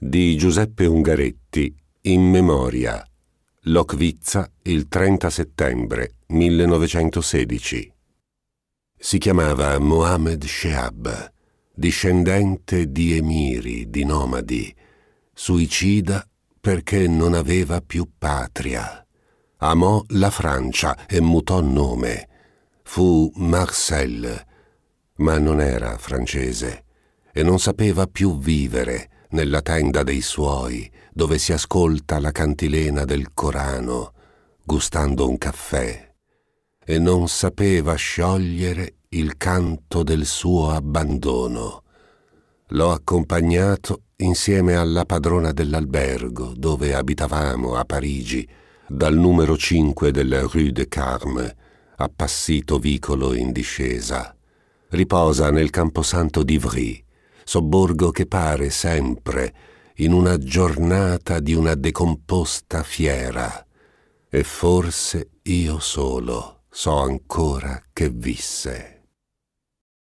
di Giuseppe Ungaretti in memoria Locvizza il 30 settembre 1916. Si chiamava Mohamed Sheab, discendente di emiri, di nomadi, suicida perché non aveva più patria. Amò la Francia e mutò nome. Fu Marcel, ma non era francese e non sapeva più vivere nella tenda dei suoi, dove si ascolta la cantilena del Corano, gustando un caffè, e non sapeva sciogliere il canto del suo abbandono. L'ho accompagnato insieme alla padrona dell'albergo dove abitavamo a Parigi, dal numero 5 della Rue de Carme, appassito vicolo in discesa. Riposa nel camposanto d'Ivry, sobborgo che pare sempre in una giornata di una decomposta fiera. E forse io solo so ancora che visse.